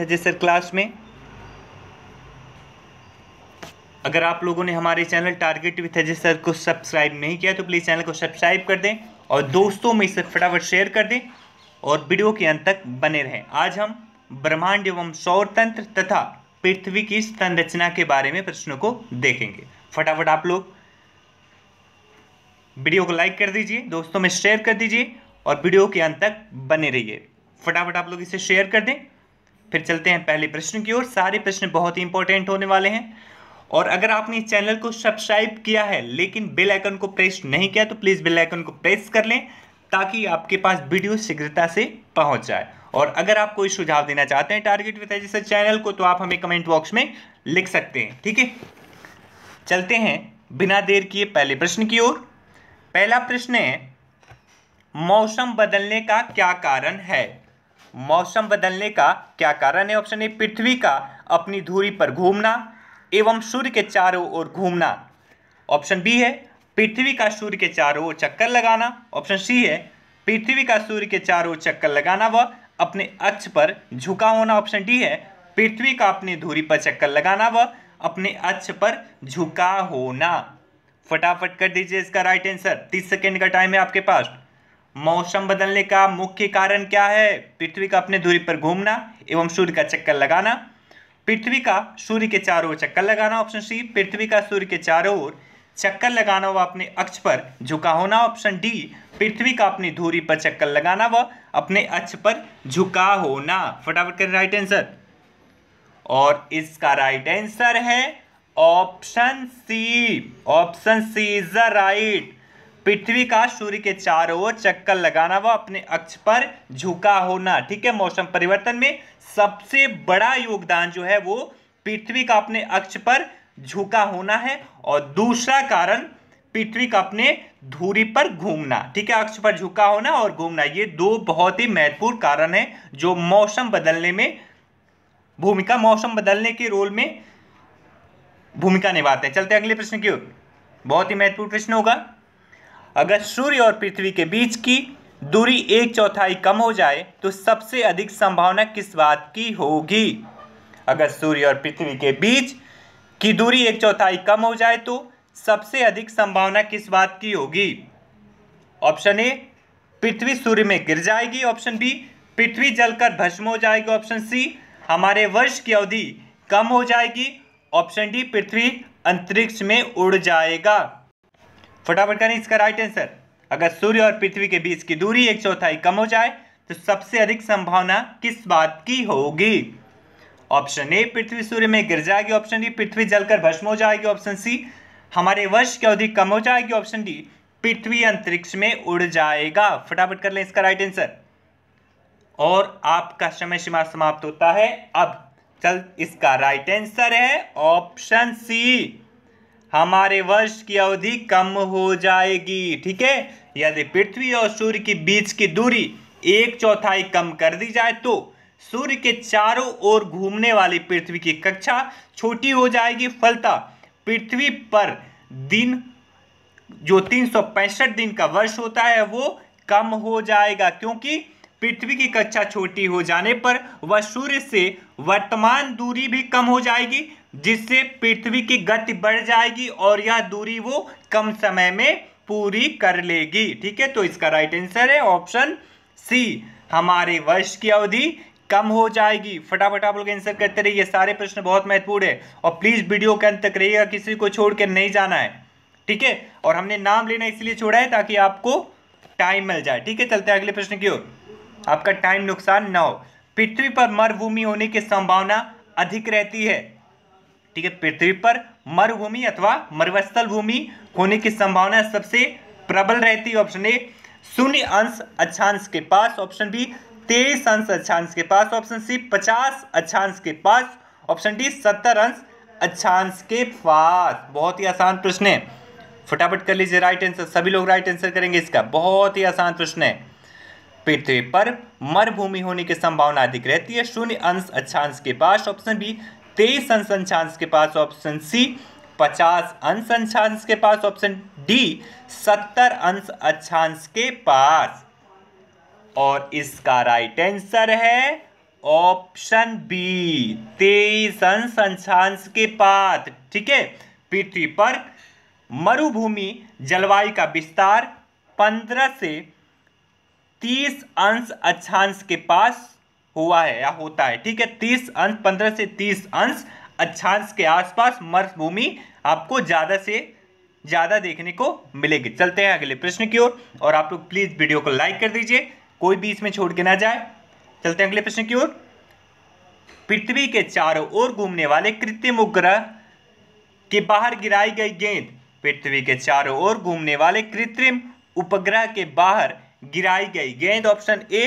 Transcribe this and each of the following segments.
था जैसे क्लास में अगर आप लोगों ने हमारे channel target with Ajay sir को सब्सक्राइब नहीं किया तो प्लीज़ चैनल को सब्सक्राइब कर दें और दोस्तों में इसे फटाफट शेयर कर दें और वीडियो के अंत तक बने रहें आज हम ब्रह्मांड एवं सौर तंत्र तथा पृथ्वी की संरचना के बारे में प्रश्नों को देखेंगे फटाफट आप लोग वीडियो को लाइक कर दीजिए दोस्तों में शेयर कर दीजिए और वीडियो के अंत तक बने रहिए फटाफट आप लोग इसे शेयर कर दें फिर चलते हैं पहले प्रश्न की ओर सारे प्रश्न बहुत ही इंपॉर्टेंट होने वाले हैं और अगर आपने इस चैनल को सब्सक्राइब किया है लेकिन बेल आइकन को प्रेस नहीं किया तो प्लीज़ बेल आइकन को प्रेस कर लें ताकि आपके पास वीडियो शीघ्रता से पहुंच जाए और अगर आप कोई सुझाव देना चाहते हैं टारगेट विद चैनल को तो आप हमें कमेंट बॉक्स में लिख सकते हैं ठीक है चलते हैं बिना देर किए पहले प्रश्न की ओर पहला प्रश्न है मौसम बदलने का क्या कारण है मौसम बदलने का क्या कारण है ऑप्शन ए पृथ्वी का अपनी धूरी पर घूमना एवं सूर्य के चारों ओर घूमना ऑप्शन बी है पृथ्वी का सूर्य के चारों ओर चक्कर लगाना ऑप्शन सी है पृथ्वी का सूर्य के चारों चक्कर लगाना व अपने अक्ष पर झुका होना ऑप्शन डी है पृथ्वी का अपनी धूरी पर चक्कर लगाना व अपने अक्ष पर झुका होना फटाफट कर दीजिए इसका राइट आंसर तीस सेकेंड का टाइम है आपके पास मौसम बदलने का मुख्य कारण क्या है पृथ्वी का अपने दूरी पर घूमना एवं सूर्य का चक्कर लगाना पृथ्वी का सूर्य के चारों ओर चक्कर लगाना ऑप्शन सी पृथ्वी का सूर्य के चारों ओर चक्कर लगाना व अपने अक्ष पर झुका होना ऑप्शन डी पृथ्वी का अपनी धूरी पर चक्कर लगाना व अपने अक्ष पर झुका होना फटाफट करें राइट आंसर और इसका राइट आंसर है option C option C is the right पृथ्वी का सूर्य के चारों ओर चक्कर लगाना व अपने अक्ष पर झुका होना ठीक है मौसम परिवर्तन में सबसे बड़ा योगदान जो है वो पृथ्वी का अपने अक्ष पर झुका होना है और दूसरा कारण पृथ्वी का अपने धूरी पर घूमना ठीक है अक्ष पर झुका होना और घूमना ये दो बहुत ही महत्वपूर्ण कारण है जो मौसम बदलने में भूमिका मौसम बदलने के रोल में भूमिका निभाते हैं चलते अगले प्रश्न की ओर बहुत ही महत्वपूर्ण प्रश्न होगा अगर सूर्य और पृथ्वी के बीच की दूरी एक चौथाई कम हो जाए तो सबसे अधिक संभावना किस बात की होगी अगर सूर्य और पृथ्वी के बीच की दूरी एक चौथाई कम हो जाए तो सबसे अधिक संभावना किस बात की होगी ऑप्शन ए पृथ्वी सूर्य में गिर जाएगी ऑप्शन बी पृथ्वी जलकर भस्म हो जाएगी ऑप्शन सी हमारे वर्ष की अवधि कम हो जाएगी ऑप्शन डी पृथ्वी अंतरिक्ष में उड़ जाएगा फटाफट करें इसका राइट आंसर अगर सूर्य और पृथ्वी के बीच की दूरी एक चौथाई कम हो जाए तो सबसे अधिक संभावना किस बात की होगी ऑप्शन ए पृथ्वी सूर्य में गिर जाएगी ऑप्शन डी पृथ्वी जलकर भस्म हो जाएगी ऑप्शन सी हमारे वर्ष की अवधि कम हो जाएगी ऑप्शन डी पृथ्वी अंतरिक्ष में उड़ जाएगा फटाफट कर लें इसका राइट आंसर और आपका समय सीमा समाप्त होता है अब चल इसका राइट आंसर है ऑप्शन सी हमारे वर्ष की अवधि कम हो जाएगी ठीक है यदि पृथ्वी और सूर्य के बीच की दूरी एक चौथाई कम कर दी जाए तो सूर्य के चारों ओर घूमने वाली पृथ्वी की कक्षा छोटी हो जाएगी फलता पृथ्वी पर दिन जो तीन दिन का वर्ष होता है वो कम हो जाएगा क्योंकि पृथ्वी की कक्षा छोटी हो जाने पर वह सूर्य से वर्तमान दूरी भी कम हो जाएगी जिससे पृथ्वी की गति बढ़ जाएगी और यह दूरी वो कम समय में पूरी कर लेगी ठीक है तो इसका राइट आंसर है ऑप्शन सी हमारे वर्ष की अवधि कम हो जाएगी फटाफट आप लोग आंसर करते रहिए सारे प्रश्न बहुत महत्वपूर्ण है और प्लीज वीडियो के अंत तक रहिएगा किसी को छोड़ के नहीं जाना है ठीक है और हमने नाम लेना इसलिए छोड़ा है ताकि आपको टाइम मिल जाए ठीक है चलते हैं अगले प्रश्न की ओर आपका टाइम नुकसान ना हो पृथ्वी पर मरुभूमि होने की संभावना अधिक रहती है ठीक है पृथ्वी पर मरुभूमि अथवा मरुस्थल भूमि होने की संभावना सबसे प्रबल रहती है ऑप्शन ए शून्य अंश अच्छांश के पास ऑप्शन बी तेईस अंश अच्छांश के पास ऑप्शन सी पचास अच्छांश के पास ऑप्शन डी सत्तर अंश अच्छांश के पास बहुत ही आसान प्रश्न है फटाफट कर लीजिए राइट आंसर सभी लोग राइट आंसर करेंगे इसका बहुत ही आसान प्रश्न है पृथ्वी पर मरुभूमि होने की संभावना अधिक रहती है शून्य अंश अच्छांश के पास ऑप्शन बी तेईस अनसन चांस के पास ऑप्शन सी पचास अंश अंशांश के पास ऑप्शन डी सत्तर अंश अच्छांश के पास और इसका राइट आंसर है ऑप्शन बी तेईस अंश अंशांश के पास ठीक है पृथ्वी पर मरुभूमि जलवायु का विस्तार पंद्रह से तीस अंश अच्छांश के पास हुआ है या होता है ठीक है तीस अंश पंद्रह से तीस अंश अच्छांश के आसपास मरुभूमि आपको ज़्यादा से ज़्यादा देखने को मिलेगी चलते हैं अगले प्रश्न की ओर और, और आप लोग प्लीज़ वीडियो को लाइक कर दीजिए कोई भी इसमें छोड़ के ना जाए चलते हैं अगले प्रश्न की ओर पृथ्वी के चारों ओर घूमने वाले कृत्रिम उपग्रह के बाहर गिराई गई गेंद पृथ्वी के चारों ओर घूमने वाले कृत्रिम उपग्रह के बाहर गिराई गई गेंद ऑप्शन ए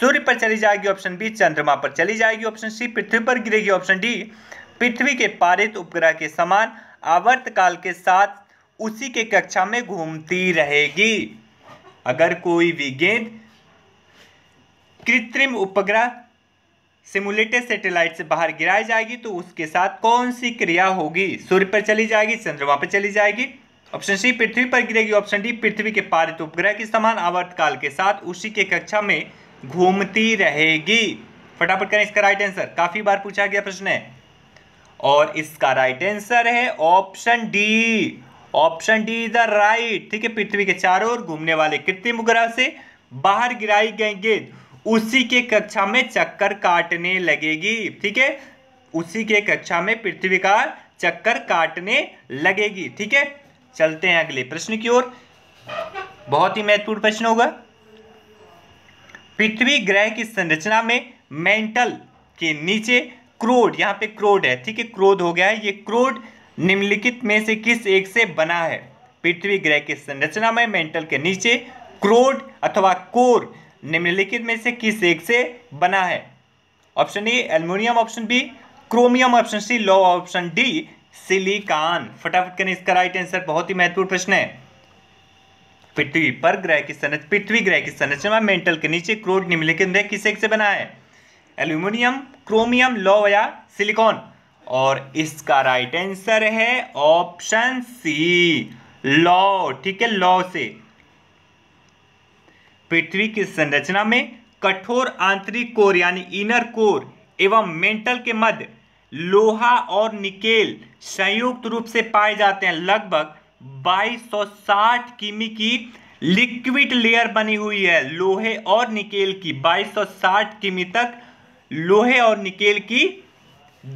सूर्य पर चली जाएगी ऑप्शन बी चंद्रमा पर चली जाएगी ऑप्शन सी पृथ्वी पर गिरेगी ऑप्शन डी पृथ्वी के पारित उपग्रह के समान आवर्त काल के साथ उसी के कक्षा में घूमती रहेगी अगर कोई भी गेंद कृत्रिम उपग्रह सिमुलेटेड सैटेलाइट से बाहर गिराई जाएगी तो उसके साथ कौन सी क्रिया होगी सूर्य पर चली जाएगी चंद्रमा पर चली जाएगी ऑप्शन सी पृथ्वी पर गिरेगी ऑप्शन डी पृथ्वी के पारित उपग्रह के समान आवर्त काल के साथ उसी के कक्षा में घूमती रहेगी फटाफट करें इसका राइट आंसर काफी बार पूछा गया प्रश्न है और इसका राइट आंसर है option D option D is the right ठीक है पृथ्वी के चारों ओर घूमने वाले कृत्रिम उपग्रह से बाहर गिराई गई गेंद उसी के कक्षा में चक्कर काटने लगेगी ठीक है उसी के कक्षा में पृथ्वी का चक्कर काटने लगेगी ठीक है चलते हैं अगले प्रश्न की ओर बहुत ही महत्वपूर्ण प्रश्न होगा पृथ्वी ग्रह की संरचना में मेंटल के नीचे क्रोड यहाँ पे क्रोड है ठीक है क्रोध हो गया है ये क्रोड निम्नलिखित में से किस एक से बना है पृथ्वी ग्रह की संरचना में मेंटल के नीचे क्रोड अथवा कोर निम्नलिखित में से किस एक से बना है option A aluminium option B chromium option C लो ऑप्शन डी सिलिकॉन फटाफट करें इसका राइट आंसर बहुत ही महत्वपूर्ण प्रश्न है पृथ्वी पर ग्रह की संरचना पृथ्वी ग्रह की संरचना मेंटल के नीचे क्रोड निम्नलिखित किस एक से बना है एल्यूमिनियम क्रोमियम लौह या सिलिकॉन और इसका राइट आंसर है ऑप्शन सी लॉ ठीक है लॉ से पृथ्वी की संरचना में कठोर आंतरिक कोर यानी इनर कोर एवं मेंटल के मध्य लोहा और निकेल संयुक्त रूप से पाए जाते हैं लगभग 2260 किमी की लिक्विड लेयर बनी हुई है लोहे और निकेल की 2260 किमी तक लोहे और निकेल की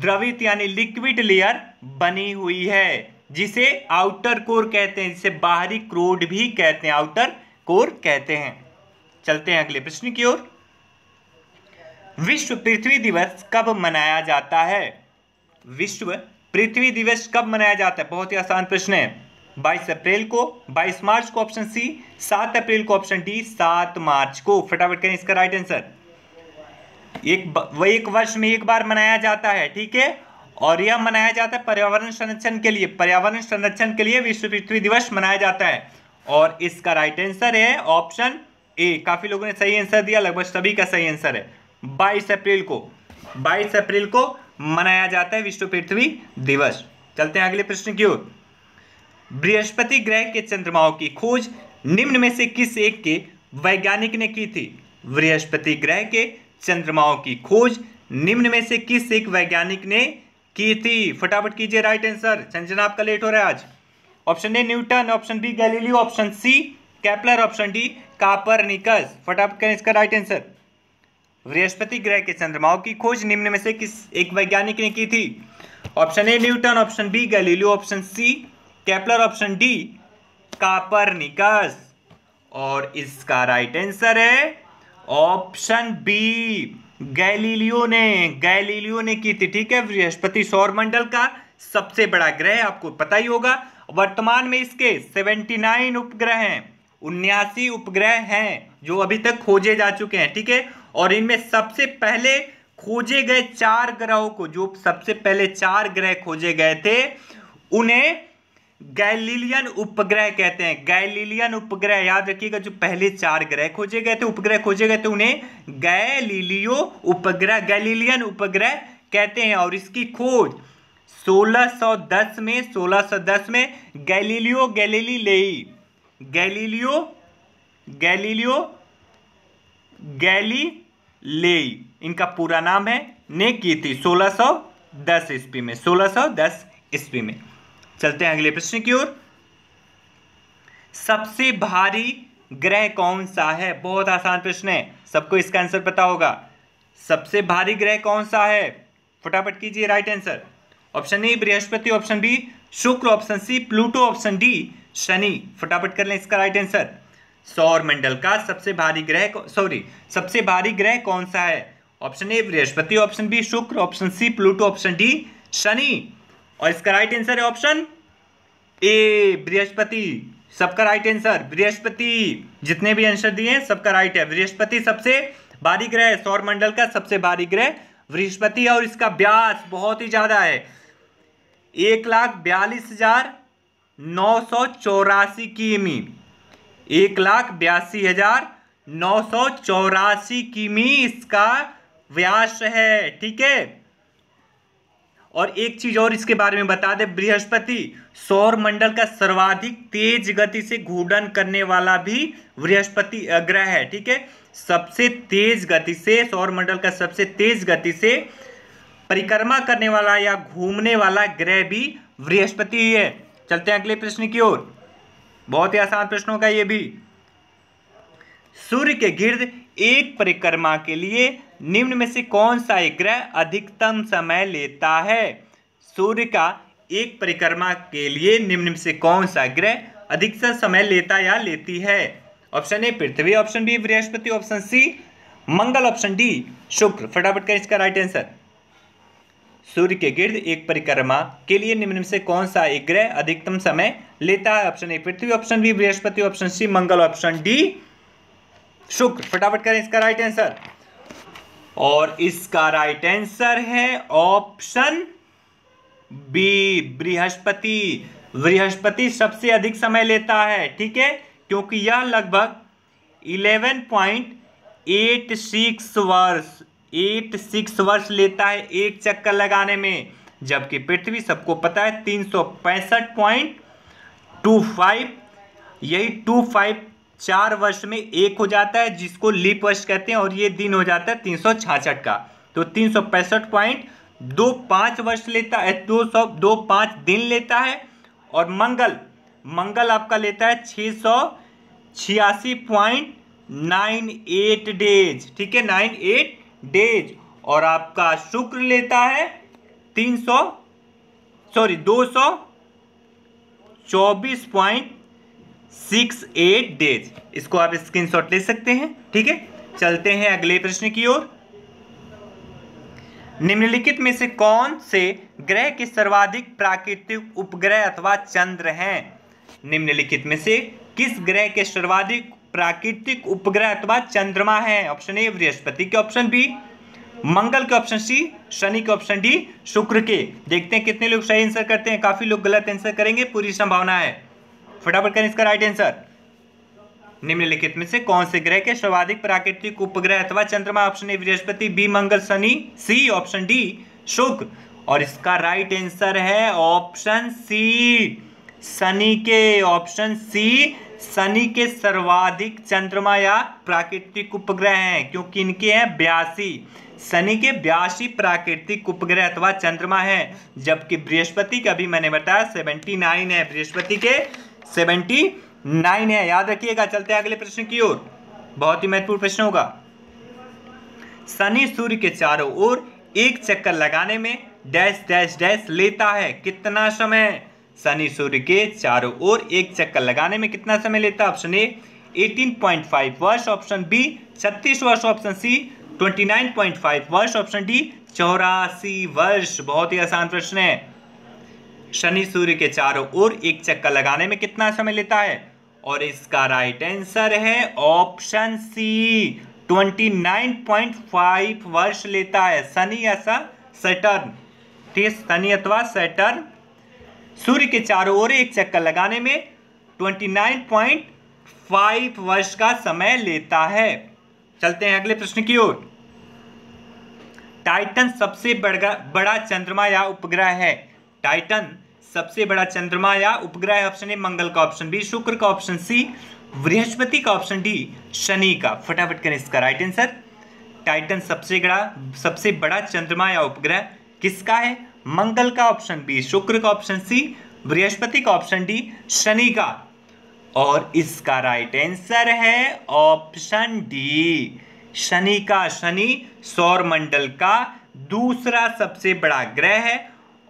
द्रवित यानी लिक्विड लेयर बनी हुई है जिसे आउटर कोर कहते हैं जिसे बाहरी क्रोड भी कहते हैं आउटर कोर कहते हैं चलते हैं अगले प्रश्न की ओर विश्व पृथ्वी दिवस कब मनाया जाता है विश्व पृथ्वी दिवस कब मनाया जाता है बहुत ही आसान प्रश्न है 22 अप्रैल को 22 मार्च को ऑप्शन सी 7 अप्रैल को ऑप्शन डी 7 मार्च को फटाफट करें इसका राइट आंसर एक वह एक वर्ष में एक बार मनाया जाता है ठीक है और यह मनाया जाता है पर्यावरण संरक्षण के लिए पर्यावरण संरक्षण के लिए विश्व पृथ्वी दिवस मनाया जाता है और इसका राइट आंसर है ऑप्शन ए काफी लोगों ने सही आंसर दिया लगभग सभी का सही आंसर है बाईस अप्रैल को बाईस अप्रैल को मनाया जाता है विश्व पृथ्वी दिवस चलते हैं अगले प्रश्न की ओर बृहस्पति ग्रह के चंद्रमाओं की खोज निम्न में से किस एक के वैज्ञानिक ने की थी बृहस्पति ग्रह के चंद्रमाओं की खोज निम्न में से किस एक वैज्ञानिक ने की थी फटाफट कीजिए राइट आंसर चंजन आपका लेट हो रहा है आज option A Newton option B Galileo option C Kepler option D Copernicus फटाफट करें इसका राइट आंसर बृहस्पति ग्रह के चंद्रमाओं की खोज निम्न में से किस एक वैज्ञानिक ने की थी option A Newton option B Galileo option C Kepler option D Copernicus और इसका राइट आंसर है ऑप्शन बी गैलीलियो ने गैलीलियो ने की थी ठीक है बृहस्पति सौर मंडल का सबसे बड़ा ग्रह आपको पता ही होगा वर्तमान में इसके 79 उपग्रह हैं उन्यासी उपग्रह हैं जो अभी तक खोजे जा चुके हैं ठीक है और इनमें सबसे पहले खोजे गए चार ग्रहों को जो सबसे पहले चार ग्रह खोजे गए थे उन्हें गैलीलियन उपग्रह कहते हैं गैलीलियन उपग्रह याद रखिएगा जो पहले चार ग्रह खोजे गए थे उपग्रह खोजे गए थे उन्हें गैलीलियो उपग्रह गैलीलियन उपग्रह कहते हैं और इसकी खोज 1610 में 1610 में Galileo Galilei Galileo Galileo Galilei इनका पूरा नाम है ने की थी 1610 ईस्वी में सोलह ईस्वी में चलते हैं अगले प्रश्न की ओर सबसे भारी ग्रह कौन सा है बहुत आसान प्रश्न है सबको इसका आंसर पता होगा सबसे भारी ग्रह कौन सा है फटाफट कीजिए राइट आंसर ऑप्शन ए बृहस्पति ऑप्शन बी शुक्र option C Pluto option D शनि फटाफट कर लें इसका राइट आंसर सौर मंडल का सबसे भारी ग्रह सॉरी सबसे भारी ग्रह कौन सा है ऑप्शन ए बृहस्पति ऑप्शन बी शुक्र option C Pluto option D शनि और इसका राइट आंसर है ऑप्शन ए बृहस्पति सबका राइट आंसर बृहस्पति जितने भी आंसर दिए हैं सबका राइट है बृहस्पति सबसे भारी ग्रह सौर मंडल का सबसे भारी ग्रह बृहस्पति और इसका ब्यास बहुत ही ज़्यादा है एक लाख बयालीस हजार नौ सौ चौरासी किमी एक लाख बयासी हजार नौ सौ चौरासी किमी इसका व्यास है ठीक है और एक चीज और इसके बारे में बता दें बृहस्पति सौर मंडल का सर्वाधिक तेज गति से घूर्णन करने वाला भी बृहस्पति ग्रह है ठीक है सबसे तेज गति से सौर मंडल का सबसे तेज गति से परिक्रमा करने वाला या घूमने वाला ग्रह भी बृहस्पति ही है चलते हैं अगले प्रश्न की ओर बहुत ही आसान प्रश्नों का ये भी सूर्य के गिर्द एक परिक्रमा के लिए निम्न में से कौन सा एक ग्रह अधिकतम समय लेता है सूर्य का एक परिक्रमा के लिए निम्न में से कौन सा ग्रह अधिकतम समय लेता या लेती है ऑप्शन ए पृथ्वी ऑप्शन बी बृहस्पति ऑप्शन सी मंगल ऑप्शन डी शुक्र फटाफट कर इसका राइट आंसर सूर्य के गिर्द एक परिक्रमा के लिए निम्न में से कौन सा एक ग्रह अधिकतम समय लेता है ऑप्शन ए पृथ्वी ऑप्शन बी बृहस्पति ऑप्शन सी मंगल ऑप्शन डी शुक्र फटाफट करें इसका राइट आंसर और इसका राइट आंसर है ऑप्शन बी बृहस्पति बृहस्पति सबसे अधिक समय लेता है ठीक है क्योंकि यह लगभग 11.86 वर्ष 86 वर्ष लेता है एक चक्कर लगाने में जबकि पृथ्वी सबको पता है तीन सौ पैंसठ पॉइंट टू फाइव यही टू फाइव चार वर्ष में एक हो जाता है जिसको लीप वर्ष कहते हैं और ये दिन हो जाता है तीन का तो तीन पॉइंट दो पाँच वर्ष लेता है दो सौ दो पाँच दिन लेता है और मंगल मंगल आपका लेता है छः सौ छियासी पॉइंट नाइन एट डेज ठीक है नाइन एट डेज और आपका शुक्र लेता है तीन सौ सॉरी दो सौ चौबीस पॉइंट सिक्स एट डेज इसको आप शॉट ले सकते हैं ठीक है चलते हैं अगले प्रश्न की ओर निम्नलिखित में से कौन से ग्रह के सर्वाधिक प्राकृतिक उपग्रह अथवा चंद्र हैं निम्नलिखित में से किस ग्रह के सर्वाधिक प्राकृतिक उपग्रह अथवा चंद्रमा है ऑप्शन ए बृहस्पति के ऑप्शन बी मंगल के ऑप्शन सी शनि के ऑप्शन डी शुक्र के देखते हैं कितने लोग सही आंसर करते हैं काफी लोग गलत आंसर करेंगे पूरी संभावना है फटाफट करें इसका राइट आंसर निम्नलिखित में से कौन से ग्रह के सर्वाधिक प्राकृतिक उपग्रह अथवा चंद्रमा ऑप्शन ए बृहस्पति बी मंगल शनि सी ऑप्शन डी शुक्र और इसका राइट आंसर है ऑप्शन सी शनि के ऑप्शन सी शनि के सर्वाधिक चंद्रमा या प्राकृतिक उपग्रह हैं क्योंकि इनके हैं ब्यासी शनि के ब्यासी प्राकृतिक उपग्रह अथवा चंद्रमा है जबकि बृहस्पति का भी मैंने बताया सेवेंटी नाइन है बृहस्पति के सेवेंटी नाइन है याद रखिएगा चलते हैं अगले प्रश्न की ओर बहुत ही महत्वपूर्ण प्रश्न होगा शनि सूर्य के चारों ओर एक चक्कर लगाने में डैश डैश डैश लेता है कितना समय शनि सूर्य के चारों ओर एक चक्कर लगाने में कितना समय लेता है ऑप्शन ए 18.5 वर्ष ऑप्शन बी 36 वर्ष ऑप्शन सी 29.5 वर्ष ऑप्शन डी चौरासी वर्ष बहुत ही आसान प्रश्न है शनि सूर्य के चारों ओर एक चक्कर लगाने में कितना समय लेता है और इसका राइट आंसर है ऑप्शन सी 29.5 वर्ष लेता है शनि ऐसा सेटर्न ठीक है शनि अथवा सैटर्न सूर्य के चारों ओर एक चक्कर लगाने में 29.5 वर्ष का समय लेता है चलते हैं अगले प्रश्न की ओर टाइटन सबसे बड़ा बड़ा चंद्रमा या उपग्रह है टाइटन सबसे बड़ा चंद्रमा या उपग्रह ऑप्शन ए मंगल का ऑप्शन बी शुक्र का ऑप्शन सी बृहस्पति का ऑप्शन डी शनि का फटाफट करें इसका राइट आंसर टाइटन सबसे बड़ा सबसे बड़ा चंद्रमा या उपग्रह किसका है मंगल का ऑप्शन बी शुक्र का ऑप्शन सी बृहस्पति का ऑप्शन डी शनि का और इसका राइट आंसर है ऑप्शन डी शनि का शनि सौर मंडल का दूसरा सबसे बड़ा ग्रह है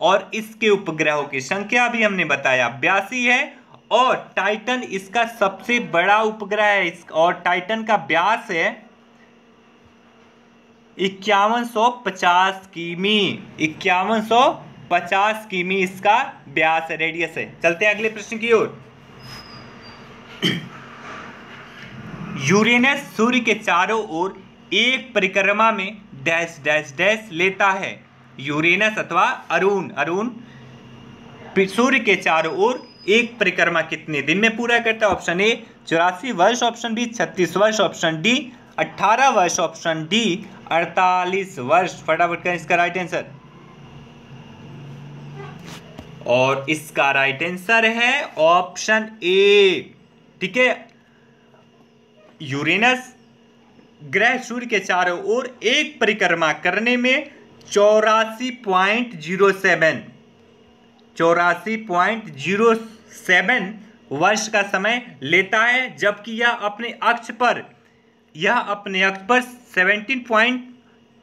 और इसके उपग्रहों की संख्या भी हमने बताया बयासी है और टाइटन इसका सबसे बड़ा उपग्रह है और टाइटन का व्यास है इक्यावन सौ पचास किमी इक्यावन सौ पचास किमी इसका ब्यास है रेडियस है चलते हैं अगले प्रश्न की ओर यूरेनस सूर्य के चारों ओर एक परिक्रमा में डैश डैश डैश लेता है यूरेनस अथवा अरुण अरुण सूर्य के चारों ओर एक परिक्रमा कितने दिन में पूरा करता है ऑप्शन ए चौरासी वर्ष ऑप्शन बी छत्तीस वर्ष ऑप्शन डी अट्ठारह वर्ष ऑप्शन डी अड़तालीस वर्ष फटाफट करें इसका राइट आंसर और इसका राइट आंसर है ऑप्शन ए ठीक है यूरेनस ग्रह सूर्य के चारों ओर एक परिक्रमा करने में चौरासी पॉइंट जीरो सेवन चौरासी पॉइंट जीरो सेवन वर्ष का समय लेता है जबकि यह अपने अक्ष पर यह अपने अक्ष पर सेवेंटीन पॉइंट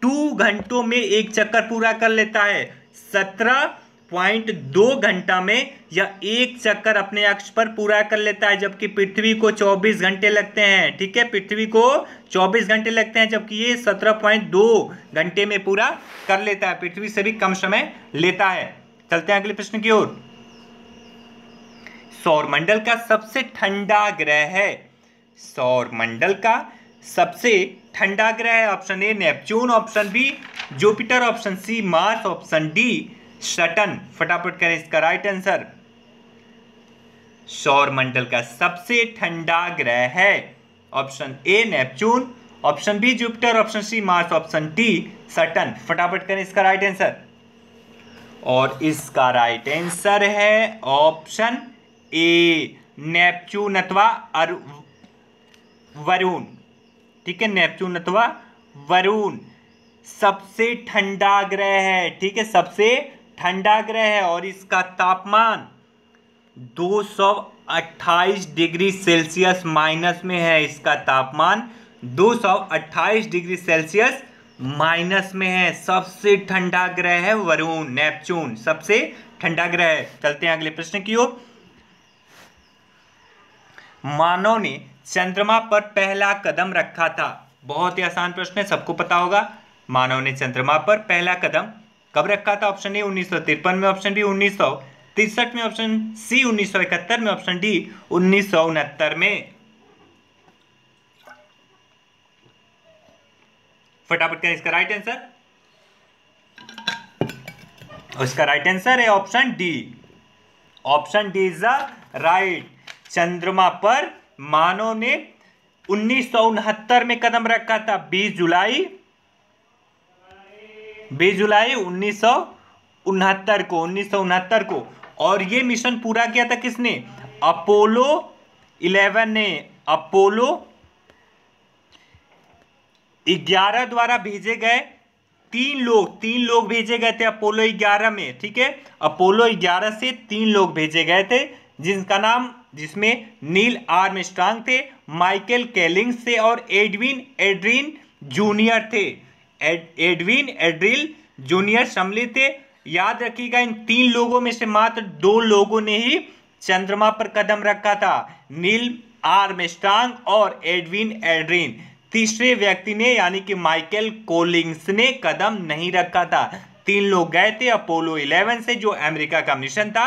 टू घंटों में एक चक्कर पूरा कर लेता है सत्रह पॉइंट दो घंटा में या एक चक्कर अपने अक्ष पर पूरा कर लेता है जबकि पृथ्वी को 24 घंटे लगते हैं ठीक है पृथ्वी को 24 घंटे लगते हैं जबकि ये 17.2 घंटे में पूरा कर लेता है पृथ्वी से भी कम समय लेता है चलते हैं अगले प्रश्न की ओर सौरमंडल का सबसे ठंडा ग्रह है सौरमंडल का सबसे ठंडा ग्रह option A Neptune option B Jupiter option C Mars option D Saturn फटाफट करें इसका राइट आंसर सौर मंडल का सबसे ठंडा ग्रह है option A Neptune option B Jupiter option C Mars option D Saturn फटाफट करें इसका राइट आंसर और इसका राइट आंसर है ऑप्शन ए नेपच्यून अथवा वरुण ठीक है नेपच्यून अथवा वरुण सबसे ठंडा ग्रह है ठीक है सबसे ठंडा ग्रह है और इसका तापमान 228 डिग्री सेल्सियस माइनस में है इसका तापमान 228 डिग्री सेल्सियस माइनस में है सबसे ठंडा ग्रह है वरुण नेपच्यून सबसे ठंडा ग्रह है चलते हैं अगले प्रश्न की ओर मानव ने चंद्रमा पर पहला कदम रखा था बहुत ही आसान प्रश्न है सबको पता होगा मानव ने चंद्रमा पर पहला कदम कब रखा था ऑप्शन ए उन्नीस में ऑप्शन बी उन्नीस तिरसठ में ऑप्शन सी उन्नीस सौ इकहत्तर में ऑप्शन डी उन्नीस में फटाफट करें इसका राइट आंसर इसका राइट आंसर है option D option D is the right चंद्रमा पर मानव ने उन्नीस में कदम रखा था 20 जुलाई बीस जुलाई उन्नीस को उन्नीस को और ये मिशन पूरा किया था किसने अपोलो 11 ने अपोलो 11 द्वारा भेजे गए तीन लोग तीन लोग भेजे गए थे अपोलो 11 में ठीक है अपोलो 11 से तीन लोग भेजे गए थे जिनका नाम जिसमें नील आर्मस्ट्रांग थे माइकल कैलिंग से और एडविन एड्रीन जूनियर थे एडविन एड्रिल जूनियर सम्मिलित थे याद रखिएगा इन तीन लोगों में से मात्र दो लोगों ने ही चंद्रमा पर कदम रखा था नील आर्मस्ट्रांग और एडविन एड्रिन तीसरे व्यक्ति ने यानी कि माइकल कोलिंग्स ने कदम नहीं रखा था तीन लोग गए थे अपोलो 11 से जो अमेरिका का मिशन था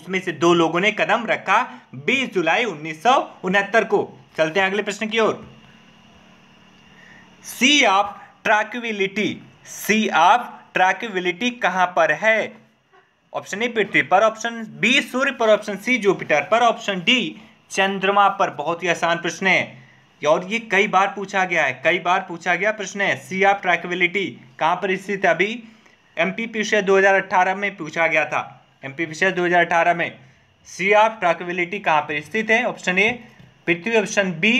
उसमें से दो लोगों ने कदम रखा 20 जुलाई उन्नीस को चलते हैं अगले प्रश्न की ओर सी ऑफ ट्रैक्विलिटी सी ऑफ ट्रैकबिलिटी कहाँ पर है ऑप्शन ए पृथ्वी पर ऑप्शन बी सूर्य पर ऑप्शन सी जुपिटर पर ऑप्शन डी चंद्रमा पर बहुत ही आसान प्रश्न है और ये कई बार पूछा गया है कई बार पूछा गया प्रश्न है सी ऑफ ट्रैक्विलिटी कहाँ पर स्थित है अभी एम पी हजार अठारह में पूछा गया था एम पी हजार अठारह में सी ऑफ ट्रैक्विलिटी कहाँ पर स्थित है ऑप्शन ए पृथ्वी ऑप्शन बी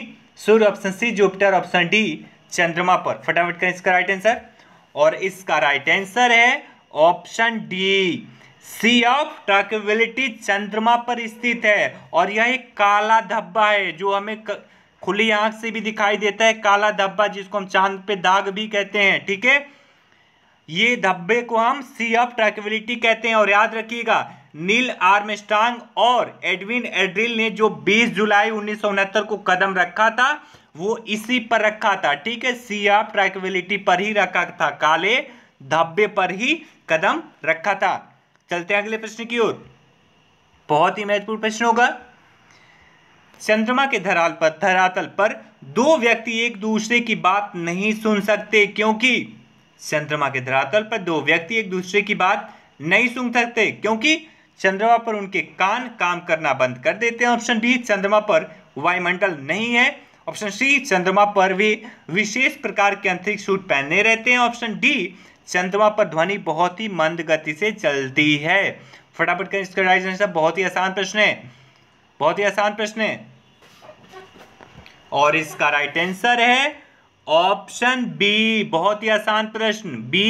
सूर्य option C Jupiter option D चंद्रमा पर फटाफट करें इसका राइट आंसर और इसका राइट आंसर है option D sea of tranquility चंद्रमा पर स्थित है और यह एक काला धब्बा है जो हमें क... खुली आंख से भी दिखाई देता है काला धब्बा जिसको हम चांद पे दाग भी कहते हैं ठीक है ये धब्बे को हम सी ऑफ ट्रैकेबिलिटी कहते हैं और याद रखिएगा नील आर्मस्टांग और एडविन एड्रिल ने जो 20 जुलाई उन्नीस को कदम रखा था वो इसी पर रखा था ठीक है सीआर ट्रैकबिलिटी पर ही रखा था काले धब्बे पर ही कदम रखा था चलते हैं अगले प्रश्न की ओर बहुत ही महत्वपूर्ण प्रश्न होगा चंद्रमा के धराल पर धरातल पर दो व्यक्ति एक दूसरे की बात नहीं सुन सकते क्योंकि चंद्रमा के धरातल पर दो व्यक्ति एक दूसरे की बात नहीं सुन सकते क्योंकि चंद्रमा पर उनके कान काम करना बंद कर देते हैं ऑप्शन बी चंद्रमा पर वायुमंडल नहीं है ऑप्शन सी चंद्रमा पर वे विशेष प्रकार के अंतरिक्ष सूट पहने रहते हैं ऑप्शन डी चंद्रमा पर ध्वनि बहुत ही मंद गति से चलती है फटाफट करें इसका राइट आंसर बहुत ही आसान प्रश्न है बहुत ही आसान प्रश्न है और इसका राइट आंसर है ऑप्शन बी बहुत ही आसान प्रश्न बी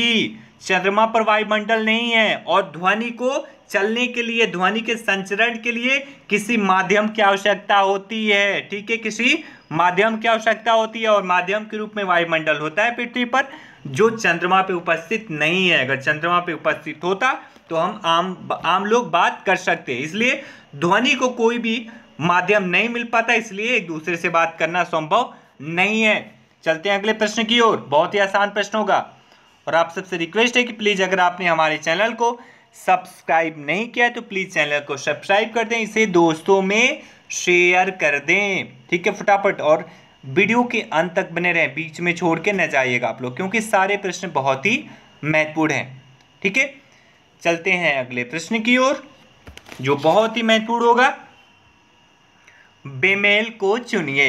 चंद्रमा पर वायुमंडल नहीं है और ध्वनि को चलने के लिए ध्वनि के संचरण के लिए किसी माध्यम की आवश्यकता होती है ठीक है किसी माध्यम की आवश्यकता होती है और माध्यम के रूप में वायुमंडल होता है पृथ्वी पर जो चंद्रमा पे उपस्थित नहीं है अगर चंद्रमा पे उपस्थित होता तो हम आम आम लोग बात कर सकते हैं इसलिए ध्वनि को कोई भी माध्यम नहीं मिल पाता इसलिए एक दूसरे से बात करना संभव नहीं है चलते हैं अगले प्रश्न की ओर बहुत ही आसान प्रश्न होगा और आप सबसे रिक्वेस्ट है कि प्लीज़ अगर आपने हमारे चैनल को सब्सक्राइब नहीं किया तो प्लीज़ चैनल को सब्सक्राइब कर दें इसे दोस्तों में शेयर कर दें ठीक है फटाफट और वीडियो के अंत तक बने रहें बीच में छोड़ के न जाइएगा आप लोग क्योंकि सारे प्रश्न बहुत ही महत्वपूर्ण हैं ठीक है चलते हैं अगले प्रश्न की ओर जो बहुत ही महत्वपूर्ण होगा बेमेल को चुनिए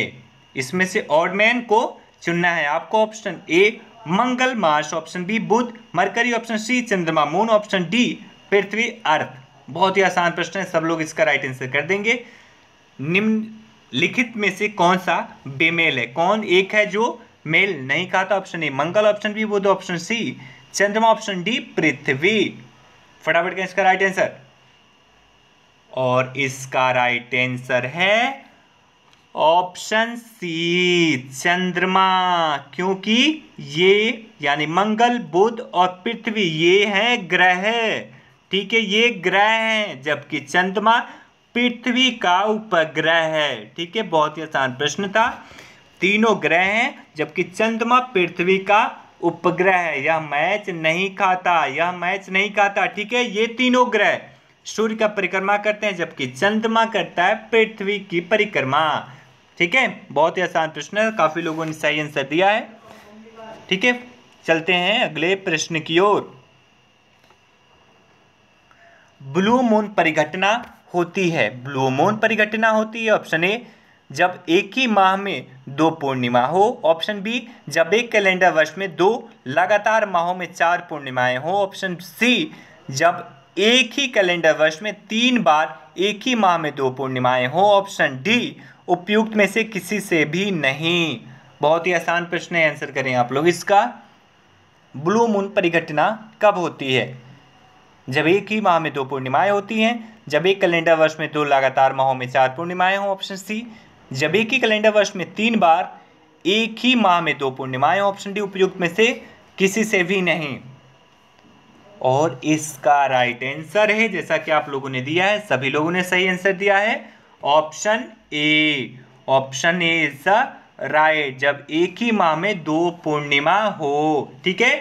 इसमें से ऑडमैन को चुनना है आपको ऑप्शन ए मंगल मार्स ऑप्शन बी बुध मरकरी ऑप्शन सी चंद्रमा मून ऑप्शन डी पृथ्वी अर्थ बहुत ही आसान प्रश्न है सब लोग इसका राइट आंसर कर देंगे निम्नलिखित में से कौन सा बेमेल है कौन एक है जो मेल नहीं कहा था ऑप्शन ए मंगल ऑप्शन बी बुध ऑप्शन सी चंद्रमा ऑप्शन डी पृथ्वी फटाफट का इसका राइट आंसर और इसका राइट आंसर है ऑप्शन सी चंद्रमा क्योंकि ये यानी मंगल बुध और पृथ्वी ये हैं ग्रह ठीक है ये ग्रह हैं जबकि चंद्रमा पृथ्वी का उपग्रह है ठीक है बहुत ही आसान प्रश्न था तीनों ग्रह हैं जबकि चंद्रमा पृथ्वी का उपग्रह है यह मैच नहीं खाता यह मैच नहीं खाता ठीक है ये तीनों ग्रह सूर्य का परिक्रमा करते हैं जबकि चंद्रमा करता है पृथ्वी की परिक्रमा ठीक है बहुत ही आसान प्रश्न है काफ़ी लोगों ने सही आंसर दिया है ठीक है चलते हैं अगले प्रश्न की ओर ब्लू मून परिघटना होती है ब्लूमोन परिघटना होती है ऑप्शन ए जब एक ही माह में दो पूर्णिमा हो ऑप्शन बी जब एक कैलेंडर वर्ष में दो लगातार माहों में चार पूर्णिमाएं हो ऑप्शन सी जब एक ही कैलेंडर वर्ष में तीन बार एक ही माह में दो पूर्णिमाएं हो ऑप्शन डी उपयुक्त में से किसी से भी नहीं बहुत ही आसान प्रश्न है आंसर करें आप लोग इसका ब्लू मून परिघटना कब होती है जब एक ही माह में दो पूर्णिमाएं होती हैं जब एक कैलेंडर वर्ष में दो लगातार माहों में चार पूर्णिमाएं हों ऑप्शन सी जब एक ही कैलेंडर वर्ष में तीन बार एक ही माह में दो पूर्णिमाएं ऑप्शन डी उपयुक्त में से किसी से भी नहीं और इसका राइट आंसर है जैसा कि आप लोगों ने दिया है सभी लोगों ने सही आंसर दिया है option A option A is the right जब एक ही माह में दो पूर्णिमा हो ठीक है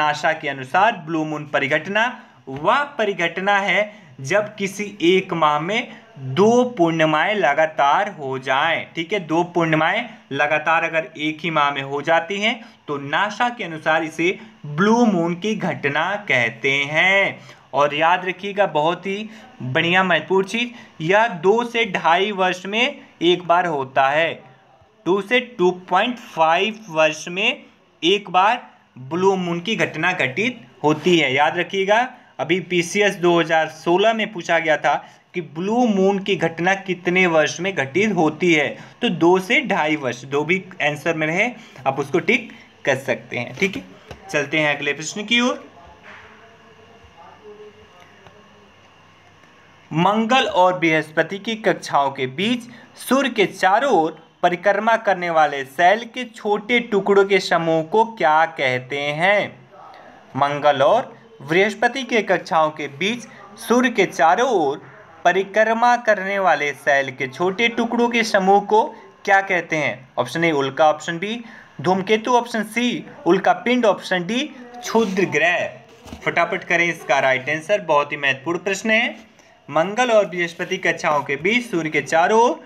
नाशा के अनुसार ब्लू मून परिघटना वह परिघटना है जब किसी एक माह में दो पूर्णिमाएँ लगातार हो जाएं ठीक है दो पूर्णिमाएँ लगातार अगर एक ही माह में हो जाती हैं तो नासा के अनुसार इसे ब्लू मून की घटना कहते हैं और याद रखिएगा बहुत ही बढ़िया महत्वपूर्ण चीज़ यह दो से ढाई वर्ष में एक बार होता है टू से टू पॉइंट फाइव वर्ष में एक बार ब्लू मून की घटना घटित होती है याद रखिएगा अभी पीसीएस 2016 में पूछा गया था कि ब्लू मून की घटना कितने वर्ष में घटित होती है तो दो से ढाई वर्ष दो भी आंसर में रहे आप उसको टिक कर सकते हैं ठीक है चलते हैं अगले प्रश्न की ओर मंगल और बृहस्पति की कक्षाओं के बीच सूर्य के चारों ओर परिक्रमा करने वाले सेल के छोटे टुकड़ों के समूह को क्या कहते हैं मंगल और बृहस्पति के कक्षाओं के बीच सूर्य के चारों ओर परिक्रमा करने वाले शैल के छोटे टुकड़ों के समूह को क्या कहते हैं ऑप्शन ए उल्का ऑप्शन बी धूमकेतु ऑप्शन सी उल्का पिंड ऑप्शन डी क्षुद्र ग्रह फटाफट करें इसका राइट आंसर बहुत ही महत्वपूर्ण प्रश्न है मंगल और बृहस्पति कक्षाओं के बीच सूर्य के चारों ओर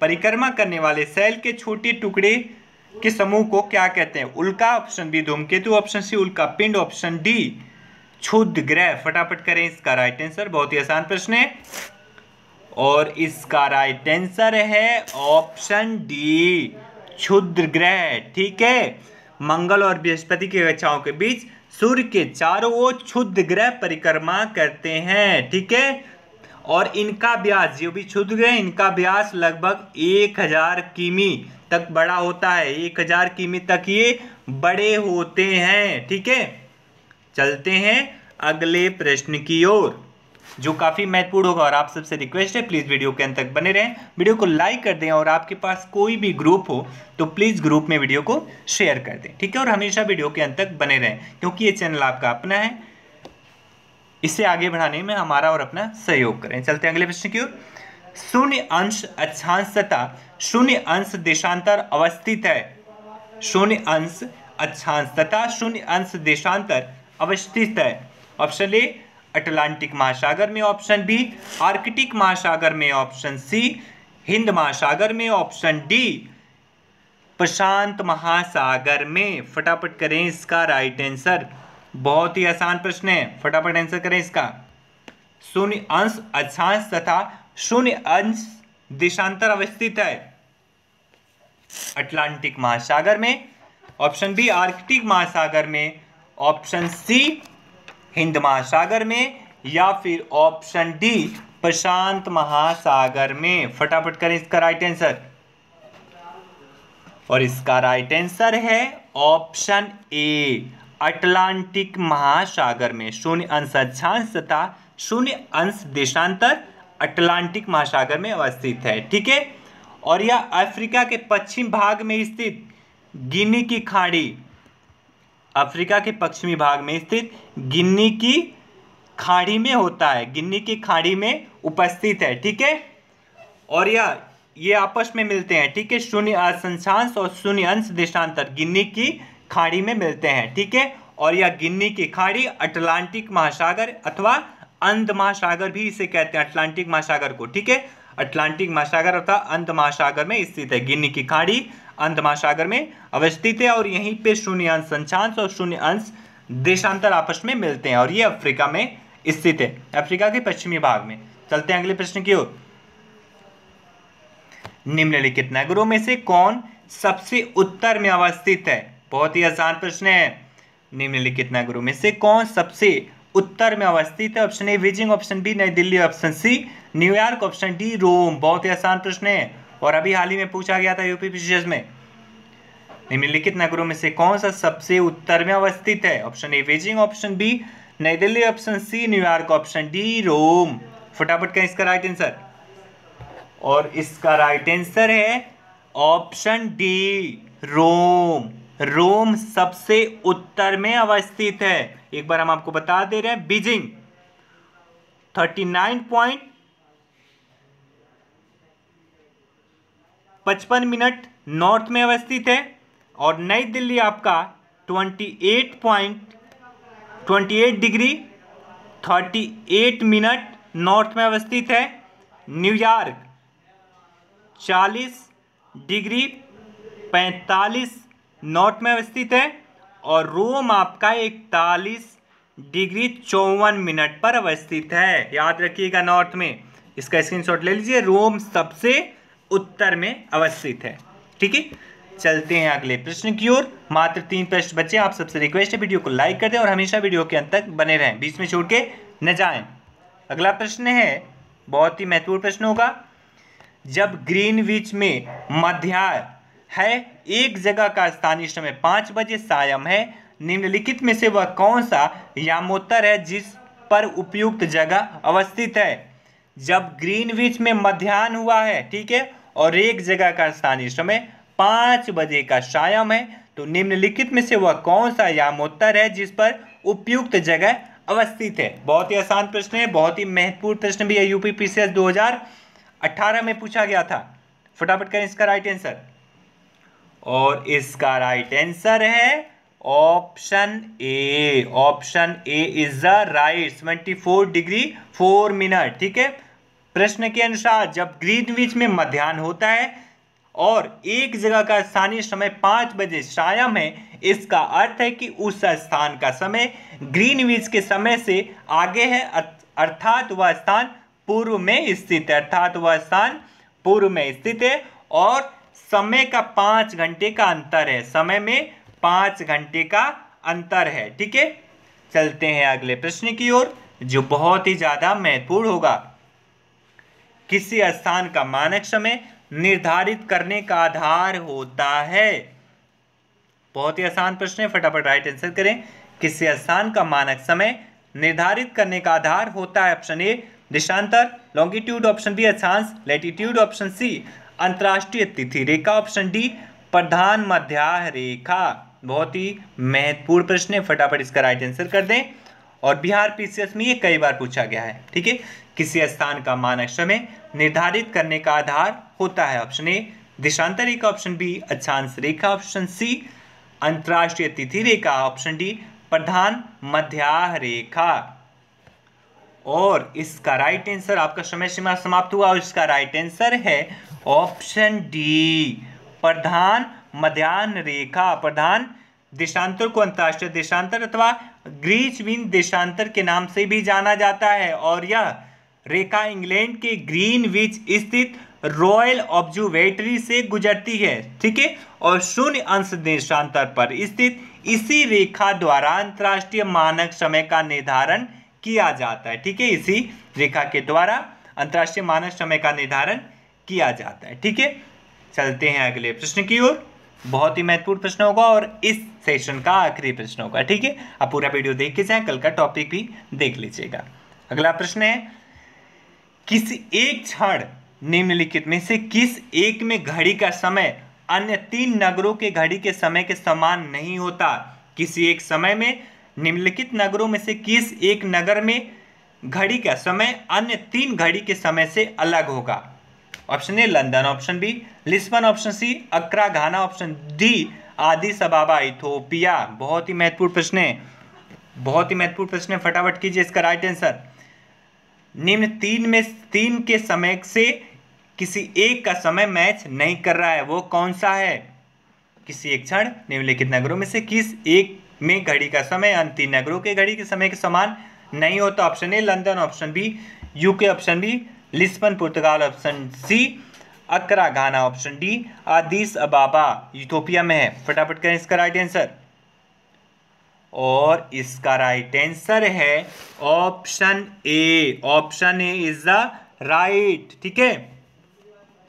परिक्रमा करने वाले शैल के छोटे टुकड़े के समूह को क्या कहते हैं उल्का ऑप्शन बी धूमकेतु ऑप्शन सी उल्का पिंड ऑप्शन डी ग्रह फटाफट करें इसका राइट आंसर बहुत ही आसान प्रश्न है और इसका राइट आंसर है ऑप्शन डी क्षुद्र ग्रह ठीक है मंगल और बृहस्पति की कक्षाओं के बीच सूर्य के चारों ओर क्षुद्र ग्रह परिक्रमा करते हैं ठीक है और इनका ब्याज जो भी क्षुद्र ग्रह इनका ब्याज लगभग एक हजार किमी तक बड़ा होता है एक हजार किमी तक ये बड़े होते हैं ठीक है चलते हैं अगले प्रश्न की ओर जो काफ़ी महत्वपूर्ण होगा और आप सबसे रिक्वेस्ट है प्लीज़ वीडियो के अंत तक बने रहें वीडियो को लाइक कर दें और आपके पास कोई भी ग्रुप हो तो प्लीज़ ग्रुप में वीडियो को शेयर कर दें ठीक है और हमेशा वीडियो के अंत तक बने रहें क्योंकि ये चैनल आपका अपना है इसे आगे बढ़ाने में हमारा और अपना सहयोग करें चलते हैं अगले प्रश्न की ओर शून्य अंश अच्छांशता तथा शून्य अंश देशांतर अवस्थित है शून्य अंश अच्छांशता तथा शून्य अंश देशांतर अवस्थित है ऑप्शन ए अटलांटिक महासागर में ऑप्शन बी आर्कटिक महासागर में ऑप्शन सी हिंद महासागर में ऑप्शन डी प्रशांत महासागर में फटाफट करें इसका राइट आंसर बहुत ही आसान प्रश्न है फटाफट आंसर करें इसका शून्य अंश अक्षांश तथा शून्य अंश देशांतर अवस्थित है अटलांटिक महासागर में ऑप्शन बी आर्कटिक महासागर में ऑप्शन सी हिंद महासागर में या फिर ऑप्शन डी प्रशांत महासागर में फटाफट करें इसका राइट आंसर और इसका राइट आंसर है ऑप्शन ए अटलांटिक महासागर में शून्य अंश अक्षांश तथा शून्य अंश देशांतर अटलांटिक महासागर में अवस्थित है ठीक है और यह अफ्रीका के पश्चिम भाग में स्थित गिनी की खाड़ी अफ्रीका के पश्चिमी भाग में स्थित गिन्नी की खाड़ी में होता है गिन्नी की खाड़ी में उपस्थित है ठीक है और यह ये आपस में मिलते हैं ठीक है शून्य असंशांश और शून्य अंश देशांतर गिन्नी की खाड़ी में मिलते हैं ठीक है और यह गिन्नी की खाड़ी अटलांटिक महासागर अथवा अंध महासागर भी इसे कहते हैं अटलांटिक महासागर को ठीक है अटलांटिक महासागर अथवा अंध महासागर में स्थित है गिन्नी की खाड़ी अंत महासागर में अवस्थित है और यहीं पे शून्य अंश संचांश और शून्य अंश देशांतर आपस में मिलते हैं और ये अफ्रीका में स्थित है अफ्रीका के पश्चिमी भाग में चलते हैं अगले प्रश्न की ओर निम्नलिखित नगरों में से कौन सबसे उत्तर में अवस्थित है बहुत ही आसान प्रश्न है निम्नलिखित नगरों में से कौन सबसे उत्तर में अवस्थित है option A Beijing option B Nai Delhi option C New York option D Rome बहुत ही आसान प्रश्न है और अभी हाल ही में पूछा गया था यूपी पीसीएस में निम्नलिखित नगरों में से कौन सा सबसे उत्तर में अवस्थित है option A Beijing option B Nai Delhi option C New York option D Rome फटाफट का इसका राइट आंसर और इसका राइट आंसर है ऑप्शन डी रोम रोम सबसे उत्तर में अवस्थित है एक बार हम आपको बता दे रहे हैं बीजिंग थर्टी नाइन पॉइंट पचपन मिनट नॉर्थ में अवस्थित है और नई दिल्ली आपका twenty eight point twenty eight degree thirty eight minute north में अवस्थित है न्यूयॉर्क चालीस डिग्री पैंतालीस नॉर्थ में अवस्थित है और रोम आपका इकतालीस डिग्री चौवन मिनट पर अवस्थित है याद रखिएगा नॉर्थ में इसका स्क्रीनशॉट ले लीजिए रोम सबसे उत्तर में अवस्थित है ठीक है चलते हैं अगले प्रश्न की ओर मात्र तीन प्रश्न बचे आप सबसे रिक्वेस्ट है वीडियो को लाइक कर दें और हमेशा वीडियो के अंत तक बने रहें बीच में छोड़ के न जाएं अगला प्रश्न है बहुत ही महत्वपूर्ण प्रश्न होगा जब ग्रीनविच में मध्याह्न है एक जगह का स्थानीय समय पाँच बजे सायम है निम्नलिखित में से वह कौन सा यामोत्तर है जिस पर उपयुक्त जगह अवस्थित है जब ग्रीनविच में मध्यान्ह हुआ है ठीक है और एक जगह का स्थानीय समय पाँच बजे का शायम है तो निम्नलिखित में से वह कौन सा उत्तर है जिस पर उपयुक्त जगह अवस्थित है बहुत ही आसान प्रश्न है बहुत ही महत्वपूर्ण प्रश्न भी है यूपी पी 2018 में पूछा गया था फटाफट करें इसका राइट आंसर और इसका राइट आंसर है option A option A is the right 24 four degree four minute ठीक है प्रश्न के अनुसार जब ग्रीनविच में मध्यान्ह होता है और एक जगह का स्थानीय समय पाँच बजे सायम है इसका अर्थ है कि उस स्थान का समय ग्रीनविच के समय से आगे है अर्थात वह स्थान पूर्व में स्थित है अर्थात वह स्थान पूर्व में स्थित है और समय का पाँच घंटे का अंतर है समय में पाँच घंटे का अंतर है ठीक है चलते हैं अगले प्रश्न की ओर जो बहुत ही ज़्यादा महत्वपूर्ण होगा किसी स्थान का मानक समय निर्धारित करने का आधार होता है बहुत ही आसान प्रश्न है फटाफट राइट आंसर करें किसी स्थान का मानक समय निर्धारित करने का आधार होता है ऑप्शन ए देशांतर लॉन्गिट्यूड ऑप्शन बी अक्षांश लेटीट्यूड ऑप्शन सी अंतर्राष्ट्रीय तिथि रेखा ऑप्शन डी प्रधान मध्याह रेखा बहुत ही महत्वपूर्ण प्रश्न है फटाफट इसका राइट आंसर कर दें और बिहार पीसीएस में ये कई बार पूछा गया है ठीक है किसी स्थान का मानक समय निर्धारित करने का आधार होता है ऑप्शन ए देशांतर रेखा ऑप्शन बी अक्षांश रेखा ऑप्शन सी अंतर्राष्ट्रीय तिथि रेखा ऑप्शन डी प्रधान मध्याह रेखा और इसका राइट आंसर आपका समय सीमा समाप्त हुआ और इसका राइट आंसर है ऑप्शन डी प्रधान मध्यान्ह रेखा प्रधान देशांतर को अंतर्राष्ट्रीय देशांतर अथवा ग्रीच विन देशांतर के नाम से भी जाना जाता है और यह रेखा इंग्लैंड के विच स्थित रॉयल ऑब्जर्वेटरी से गुजरती है ठीक है और शून्य अंश देशांतर पर स्थित इसी रेखा द्वारा अंतर्राष्ट्रीय मानक समय का निर्धारण किया जाता है ठीक है इसी रेखा के द्वारा अंतर्राष्ट्रीय मानक समय का निर्धारण किया जाता है ठीक है चलते हैं अगले प्रश्न की ओर बहुत ही महत्वपूर्ण प्रश्न होगा और इस सेशन का आखिरी प्रश्न होगा ठीक है आप पूरा वीडियो देख के जाए कल का टॉपिक भी देख लीजिएगा अगला प्रश्न है किस एक क्षण निम्नलिखित में से किस एक में घड़ी का समय अन्य तीन नगरों के घड़ी के समय के समान नहीं होता किसी एक समय में निम्नलिखित नगरों में से किस एक नगर में घड़ी का समय अन्य तीन घड़ी के समय से अलग होगा option A London option B Lisbon option C Accra Ghana option D Addis Ababa Ethiopia बहुत ही महत्वपूर्ण प्रश्न है बहुत ही महत्वपूर्ण प्रश्न है फटाफट कीजिए इसका राइट आंसर निम्न तीन में तीन के समय से किसी एक का समय मैच नहीं कर रहा है वो कौन सा है किसी एक क्षण निम्नलिखित नगरों में से किस एक में घड़ी का समय अंतिम नगरों के घड़ी के समय के समान नहीं होता option A London option B UK option B Lisbon पुर्तगाल option C Accra Ghana option D Addis Ababa Ethiopia में है फटाफट करें इसका राइट आंसर और इसका राइट आंसर है option A option A is the right ठीक है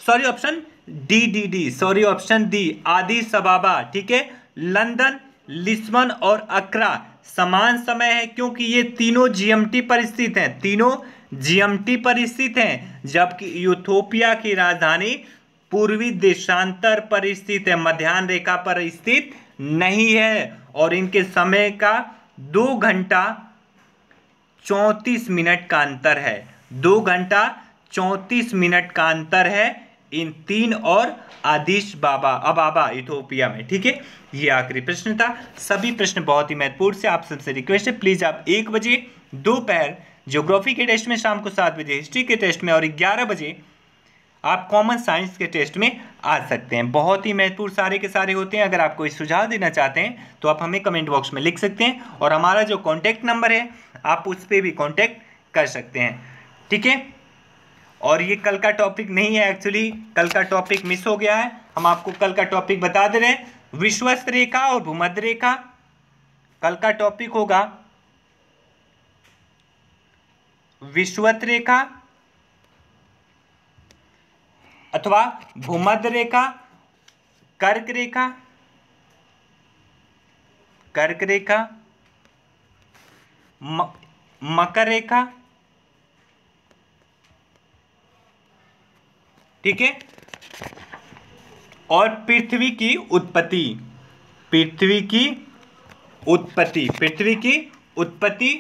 sorry option D D D sorry option D Addis Ababa ठीक है लंदन लिस्बन और अकरा समान समय है क्योंकि ये तीनों जीएमटी पर स्थित हैं तीनों जीएमटी पर स्थित हैं जबकि यूथोपिया की राजधानी पूर्वी देशांतर पर स्थित है मध्यान्ह रेखा पर स्थित नहीं है और इनके समय का दो घंटा चौंतीस मिनट का अंतर है दो घंटा चौंतीस मिनट का अंतर है इन तीन और आदिश बाबा अबाबा इथोपिया में ठीक है ये आखिरी प्रश्न था सभी प्रश्न बहुत ही महत्वपूर्ण से आप सबसे रिक्वेस्ट है प्लीज़ आप एक बजे दोपहर ज्योग्राफी के टेस्ट में शाम को सात बजे हिस्ट्री के टेस्ट में और ग्यारह बजे आप कॉमन साइंस के टेस्ट में आ सकते हैं बहुत ही महत्वपूर्ण सारे के सारे होते हैं अगर आप कोई सुझाव देना चाहते हैं तो आप हमें कमेंट बॉक्स में लिख सकते हैं और हमारा जो कॉन्टैक्ट नंबर है आप उस पर भी कॉन्टैक्ट कर सकते हैं ठीक है और ये कल का टॉपिक नहीं है एक्चुअली कल का टॉपिक मिस हो गया है हम आपको कल का टॉपिक बता दे रहे हैं विश्वस्त रेखा और भूमध्य रेखा कल का टॉपिक होगा विश्वत रेखा अथवा भूमध्य रेखा कर्क रेखा कर्क रेखा मकर रेखा ठीक है और पृथ्वी की उत्पत्ति पृथ्वी की उत्पत्ति पृथ्वी की उत्पत्ति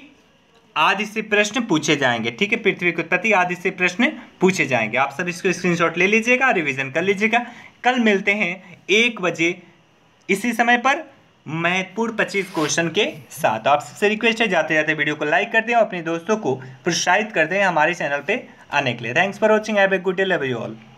आदि से प्रश्न पूछे जाएंगे ठीक है पृथ्वी की उत्पत्ति आदि से प्रश्न पूछे जाएंगे आप सब इसको स्क्रीनशॉट ले लीजिएगा रिवीजन कर लीजिएगा कल मिलते हैं एक बजे इसी समय पर महत्वपूर्ण पच्चीस क्वेश्चन के साथ आप सबसे रिक्वेस्ट है जाते जाते वीडियो को लाइक कर दें और अपने दोस्तों को प्रोत्साहित कर दें हमारे चैनल पर आने के लिए thanks for watching have a good day love you all